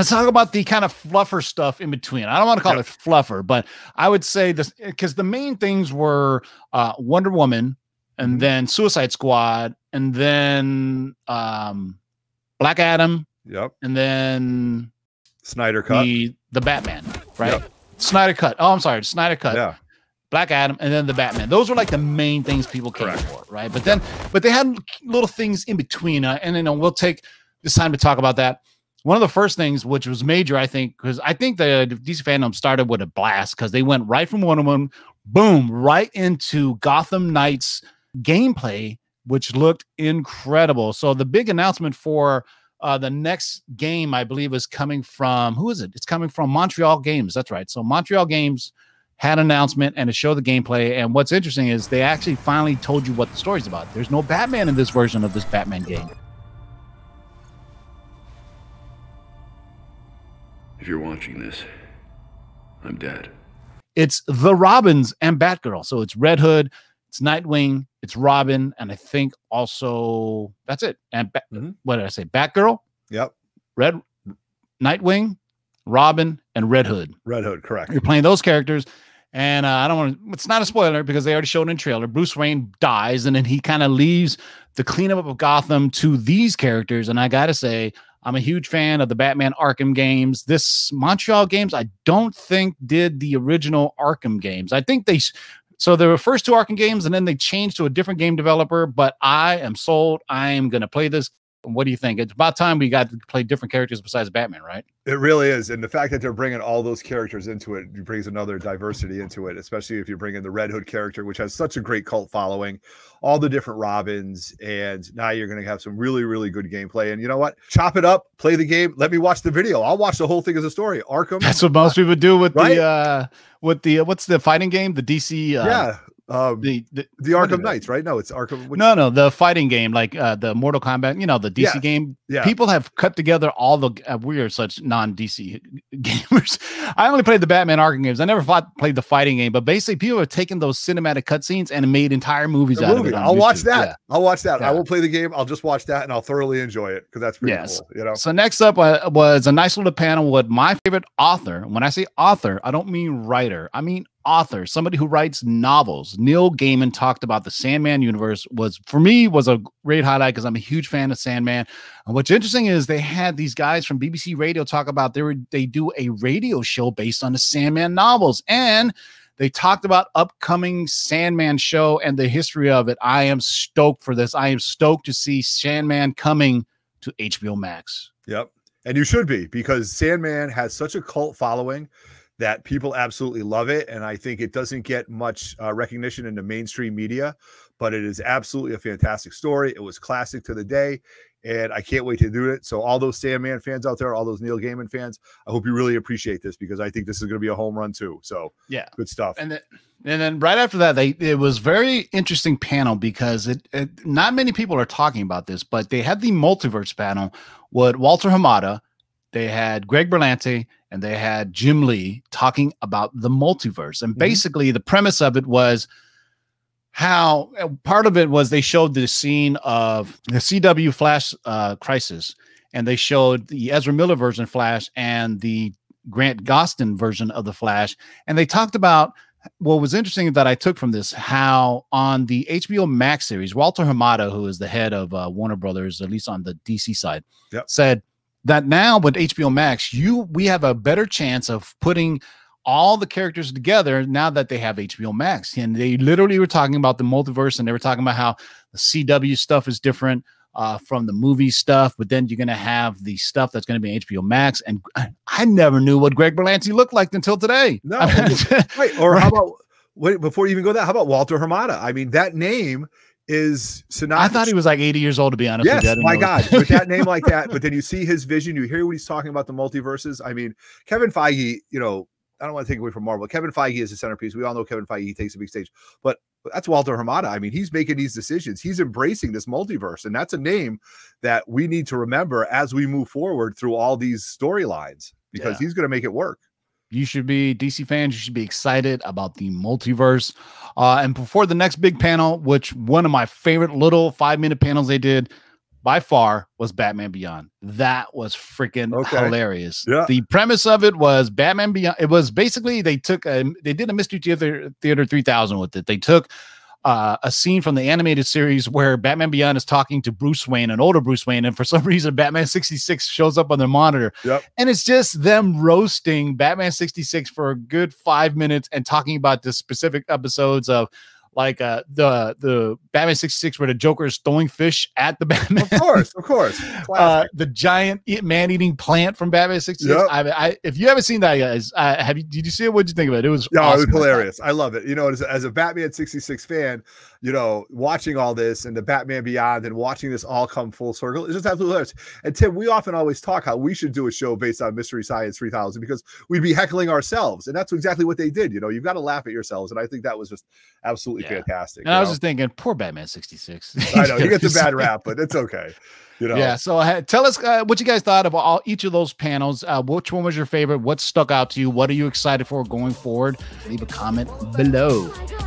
Let's talk about the kind of fluffer stuff in between. I don't want to call yep. it fluffer, but I would say this because the main things were uh, Wonder Woman and mm-hmm. then Suicide Squad and then um, Black Adam. Yep. And then Snyder Cut. The, the Batman, right? Yep. Snyder Cut. Oh, I'm sorry. Snyder Cut. Yeah. Black Adam, and then the Batman. Those were like the main things people came Correct. for, right? But then, but they had little things in between, uh, and you know, we'll take this time to talk about that one of the first things, which was major, I think, because I think the DC fandom started with a blast because they went right from Wonder Woman, boom, right into Gotham Knights gameplay, which looked incredible. So the big announcement for uh, the next game, I believe, is coming from who is it? It's coming from Montreal Games. That's right. So Montreal Games had an announcement and to show the gameplay. And what's interesting is they actually finally told you what the story's about. There's no Batman in this version of this Batman game. if you're watching this, I'm dead. It's the Robins and Batgirl. So it's Red Hood, it's Nightwing, it's Robin, and I think also that's it. And ba- mm-hmm. what did I say? Batgirl. Yep. Red, Nightwing, Robin, and Red Hood. Red Hood, correct. You're playing those characters, and uh, I don't want to. It's not a spoiler because they already showed in trailer. Bruce Wayne dies, and then he kind of leaves the cleanup of Gotham to these characters. And I gotta say, I'm a huge fan of the Batman Arkham games. This Montreal games, I don't think did the original Arkham games. I think they so the first two Arkham games, and then they changed to a different game developer. But I am sold. I am going to play this what do you think? It's about time we got to play different characters besides Batman, right? It really is, and the fact that they're bringing all those characters into it brings another diversity into it. Especially if you bring in the Red Hood character, which has such a great cult following, all the different Robins, and now you're going to have some really, really good gameplay. And you know what? Chop it up, play the game. Let me watch the video. I'll watch the whole thing as a story. Arkham. That's what most people do with right? the uh, with the uh, what's the fighting game? The DC. Uh, yeah, um, the, the, the Arkham Knights, right? No, it's Arkham. Which... No, no, the fighting game, like uh, the Mortal Kombat, you know, the DC yeah. game. Yeah. People have cut together all the. Uh, we are such non DC gamers. I only played the Batman Arkham games. I never fought, played the fighting game, but basically, people have taken those cinematic cutscenes and made entire movies the out movie. of it. I'll YouTube. watch that. Yeah. I'll watch that. I will play the game. I'll just watch that and I'll thoroughly enjoy it because that's pretty yes. cool. You know. So next up uh, was a nice little panel with my favorite author. When I say author, I don't mean writer. I mean author, somebody who writes novels. Neil Gaiman talked about the Sandman universe was for me was a great highlight because I'm a huge fan of Sandman. And what's interesting is they had these guys from BBC Radio talk about they were, they do a radio show based on the Sandman novels and they talked about upcoming Sandman show and the history of it. I am stoked for this. I am stoked to see Sandman coming to HBO Max. Yep. And you should be because Sandman has such a cult following that people absolutely love it. And I think it doesn't get much uh, recognition in the mainstream media, but it is absolutely a fantastic story. It was classic to the day. And I can't wait to do it. So, all those Sandman fans out there, all those Neil Gaiman fans, I hope you really appreciate this because I think this is going to be a home run too. So, yeah, good stuff. And then, and then right after that, they it was very interesting panel because it, it not many people are talking about this, but they had the multiverse panel with Walter Hamada, they had Greg Berlanti and they had Jim Lee talking about the multiverse. And mm-hmm. basically, the premise of it was how uh, part of it was they showed the scene of the CW Flash uh, crisis, and they showed the Ezra Miller version Flash and the Grant Gustin version of the Flash, and they talked about what was interesting that I took from this how on the HBO Max series, Walter Hamada, who is the head of uh, Warner Brothers, at least on the DC side, yep. said that now with HBO Max, you we have a better chance of putting all the characters together now that they have HBO Max. And they literally were talking about the multiverse and they were talking about how the CW stuff is different uh, from the movie stuff, but then you're going to have the stuff that's going to be HBO Max. And I, never knew what Greg Berlanti looked like until today. No, I mean, right. Or right. how about, wait, before you even go that, how about Walter Hamada? I mean, that name – is Sinatra. I thought he was like 80 years old, to be honest. Yes, my God, with that name like that. But then you see his vision, you hear what he's talking about the multiverses. I mean, Kevin Feige, you know, I don't want to take away from Marvel. Kevin Feige is a centerpiece. We all know Kevin Feige takes a big stage, but that's Walter Hamada. I mean, he's making these decisions. He's embracing this multiverse, and that's a name that we need to remember as we move forward through all these storylines because yeah. he's going to make it work you should be DC fans. You should be excited about the multiverse. Uh, and before the next big panel, which one of my favorite little five minute panels they did by far was Batman Beyond. That was freaking okay. hilarious. Yeah. The premise of it was Batman Beyond. It was basically they took a, they did a Mystery Theater Theater 3000 with it. They took uh, a scene from the animated series where Batman Beyond is talking to Bruce Wayne, an older Bruce Wayne, and for some reason Batman 66 shows up on their monitor. Yep. And it's just them roasting Batman 66 for a good five minutes and talking about the specific episodes of like uh, the the Batman sixty six where the Joker is throwing fish at the Batman. Of course, of course. Uh, the giant man eating plant from Batman sixty six. Yep. I, I, if you haven't seen that, guys, I, uh, have you? Did you see it? What did you think of it? It was yeah, awesome. it was hilarious. I love it. You know, as, as a Batman sixty six fan, you know, watching all this and the Batman Beyond and watching this all come full circle, it's just absolutely hilarious. And Tim, we often always talk how we should do a show based on Mystery Science three thousand because we'd be heckling ourselves, and that's exactly what they did. You know, you've got to laugh at yourselves, and I think that was just absolutely fantastic. And I was know? just thinking, poor Batman 66. I know he gets a bad rap, but it's okay. You know? Yeah. So uh, tell us uh, what you guys thought of all each of those panels. Uh, which one was your favorite? What stuck out to you? What are you excited for going forward? Leave a comment below.